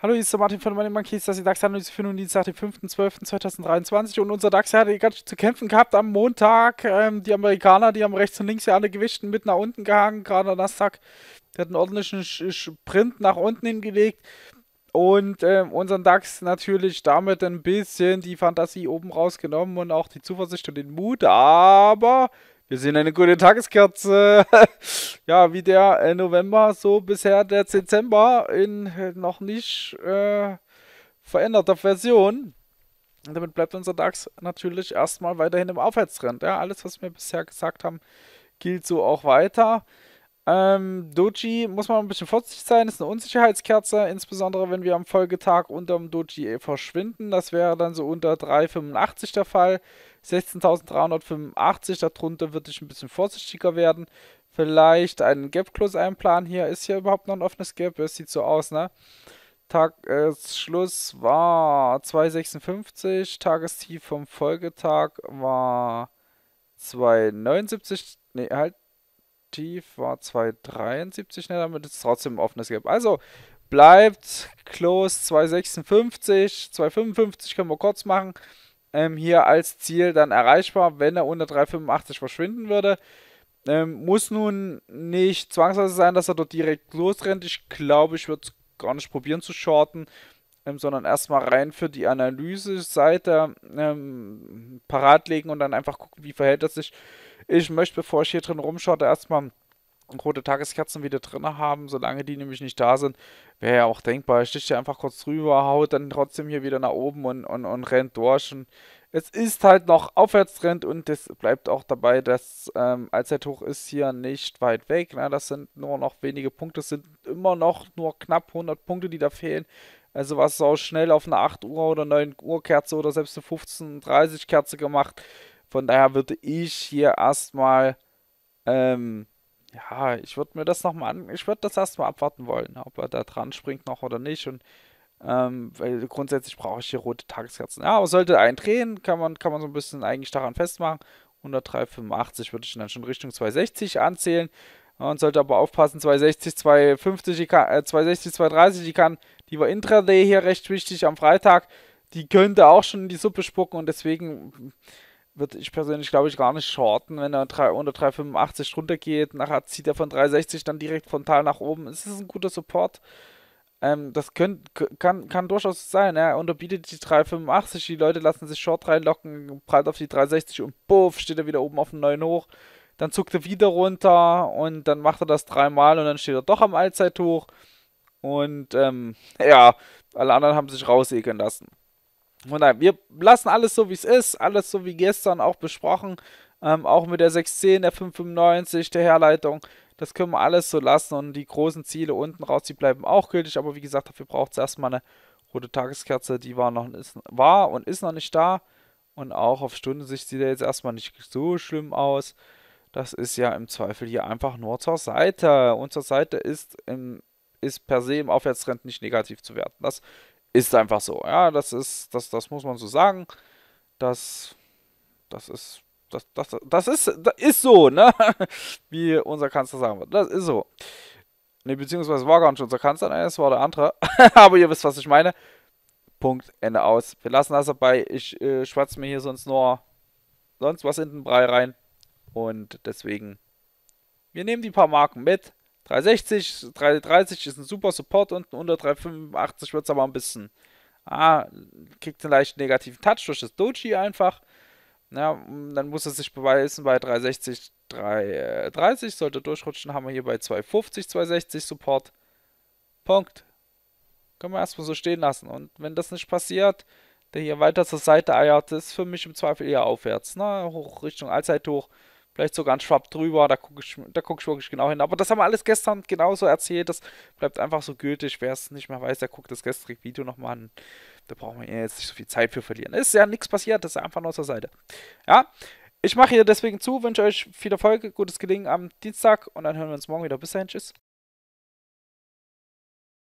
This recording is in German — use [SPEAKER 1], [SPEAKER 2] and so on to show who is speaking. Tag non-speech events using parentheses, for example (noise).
[SPEAKER 1] Hallo, hier ist der Martin von Money Monkeys, das ist die DAX-Analyse für den Dienstag, den 5.12.2023 und unser DAX hatte ganz schön zu kämpfen gehabt am Montag. Ähm, die Amerikaner, die haben rechts und links ja alle gewischten, mit nach unten gehangen, gerade am Nasdaq, der hat einen ordentlichen Sprint nach unten hingelegt und ähm, unseren DAX natürlich damit ein bisschen die Fantasie oben rausgenommen und auch die Zuversicht und den Mut, aber wir sehen eine gute Tageskerze. (laughs) ja, wie der äh, November, so bisher der Dezember in äh, noch nicht äh, veränderter Version. Und damit bleibt unser DAX natürlich erstmal weiterhin im Aufwärtstrend. Ja, alles, was wir bisher gesagt haben, gilt so auch weiter. Ähm, Doji muss man ein bisschen vorsichtig sein, ist eine Unsicherheitskerze, insbesondere wenn wir am Folgetag unter dem Doji eh verschwinden. Das wäre dann so unter 3,85 der Fall. 16.385, darunter würde ich ein bisschen vorsichtiger werden. Vielleicht einen Gap-Close einplanen. Hier ist hier überhaupt noch ein offenes Gap. Es sieht so aus, ne? Tagesschluss äh, war 2,56. Tagestief vom Folgetag war 2,79. Ne, halt aktiv war 273 schneller, damit ist trotzdem ein offenes Gap. Also bleibt close 256, 255 können wir kurz machen. Ähm, hier als Ziel dann erreichbar, wenn er unter 385 verschwinden würde. Ähm, muss nun nicht zwangsweise sein, dass er dort direkt losrennt. Ich glaube, ich würde es gar nicht probieren zu shorten, ähm, sondern erstmal rein für die Analyse-Seite ähm, parat legen und dann einfach gucken, wie verhält er sich ich möchte, bevor ich hier drin rumschaute, erstmal rote Tageskerzen wieder drin haben, solange die nämlich nicht da sind, wäre ja auch denkbar. Ich stich hier einfach kurz drüber, haut dann trotzdem hier wieder nach oben und, und, und rennt durch. Und es ist halt noch Aufwärtstrend und es bleibt auch dabei, dass ähm, Allzeithoch ist hier nicht weit weg. Na, ne? das sind nur noch wenige Punkte, es sind immer noch nur knapp 100 Punkte, die da fehlen. Also was auch schnell auf eine 8 Uhr oder 9 Uhr Kerze oder selbst eine 15, 30 Kerze gemacht von daher würde ich hier erstmal, ähm, ja, ich würde mir das nochmal an, ich würde das erstmal abwarten wollen, ob er da dran springt noch oder nicht. Und ähm, weil grundsätzlich brauche ich hier rote Tageskerzen. Ja, aber sollte ein drehen, kann man, kann man so ein bisschen eigentlich daran festmachen. 103,85 würde ich dann schon Richtung 260 anzählen. Man sollte aber aufpassen, 260, 250, die kann, äh, 260, 230, die kann, die war Intraday hier recht wichtig am Freitag. Die könnte auch schon in die Suppe spucken und deswegen würde ich persönlich, glaube ich, gar nicht shorten, wenn er 3, unter 385 runtergeht. Nachher zieht er von 360 dann direkt frontal nach oben. Es ist ein guter Support. Ähm, das könnt, kann, kann durchaus sein. Er unterbietet die 385, die Leute lassen sich short reinlocken, prallt auf die 360 und buff, steht er wieder oben auf dem neuen hoch. Dann zuckt er wieder runter und dann macht er das dreimal und dann steht er doch am Allzeithoch. Und ähm, (laughs) ja, alle anderen haben sich rausekeln lassen. Von daher, wir lassen alles so, wie es ist, alles so wie gestern auch besprochen, ähm, auch mit der 610, der 595, der Herleitung. Das können wir alles so lassen und die großen Ziele unten raus, die bleiben auch gültig. Aber wie gesagt, dafür braucht es erstmal eine rote Tageskerze, die war, noch, ist, war und ist noch nicht da. Und auch auf Stundensicht sieht er jetzt erstmal nicht so schlimm aus. Das ist ja im Zweifel hier einfach nur zur Seite. Und zur Seite ist, im, ist per se im Aufwärtstrend nicht negativ zu werten. Das ist einfach so. Ja, das ist, das, das muss man so sagen. Das, das ist, das, das, das ist, das ist so, ne? (laughs) Wie unser Kanzler sagen wird. Das ist so. Ne, beziehungsweise war gar nicht unser Kanzler, ne, es war der andere. (laughs) Aber ihr wisst, was ich meine. Punkt, Ende aus. Wir lassen das dabei. Ich äh, schwatze mir hier sonst nur sonst was in den Brei rein. Und deswegen, wir nehmen die paar Marken mit. 360, 330 ist ein super Support, unten unter 385 wird es aber ein bisschen. Ah, kriegt einen leicht negativen Touch durch das Doji einfach. Ja, dann muss er sich beweisen bei 360, 330. Äh, sollte durchrutschen, haben wir hier bei 250, 260 Support. Punkt. Können wir erstmal so stehen lassen. Und wenn das nicht passiert, der hier weiter zur Seite eiert, ist für mich im Zweifel eher aufwärts. Ne? Hoch Richtung Allzeithoch. hoch vielleicht sogar ein Schwab drüber, da gucke ich, da guck ich wirklich genau hin. Aber das haben wir alles gestern genauso erzählt, das bleibt einfach so gültig. Wer es nicht mehr weiß, der guckt das gestrige Video nochmal an. Da brauchen wir jetzt nicht so viel Zeit für verlieren. Ist ja nichts passiert, das ist einfach nur zur Seite. Ja, ich mache hier deswegen zu, wünsche euch viel Erfolg, gutes Gelingen am Dienstag und dann hören wir uns morgen wieder. Bis dahin, tschüss.